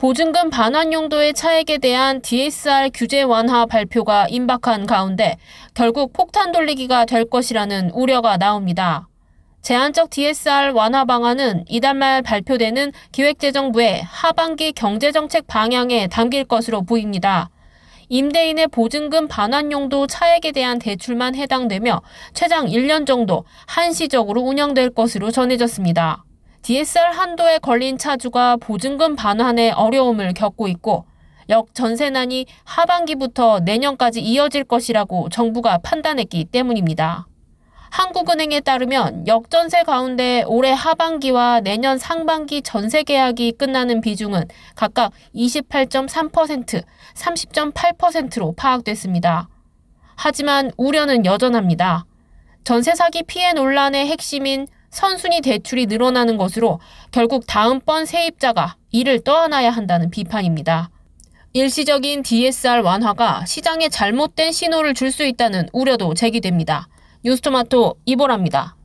보증금 반환 용도의 차액에 대한 DSR 규제 완화 발표가 임박한 가운데 결국 폭탄 돌리기가 될 것이라는 우려가 나옵니다. 제한적 DSR 완화 방안은 이달 말 발표되는 기획재정부의 하반기 경제정책 방향에 담길 것으로 보입니다. 임대인의 보증금 반환 용도 차액에 대한 대출만 해당되며 최장 1년 정도 한시적으로 운영될 것으로 전해졌습니다. DSR 한도에 걸린 차주가 보증금 반환에 어려움을 겪고 있고 역 전세난이 하반기부터 내년까지 이어질 것이라고 정부가 판단했기 때문입니다. 한국은행에 따르면 역전세 가운데 올해 하반기와 내년 상반기 전세 계약이 끝나는 비중은 각각 28.3%, 30.8%로 파악됐습니다. 하지만 우려는 여전합니다. 전세 사기 피해 논란의 핵심인 선순위 대출이 늘어나는 것으로 결국 다음번 세입자가 이를 떠안아야 한다는 비판입니다. 일시적인 DSR 완화가 시장에 잘못된 신호를 줄 수 있다는 우려도 제기됩니다. 뉴스토마토 이보라입니다.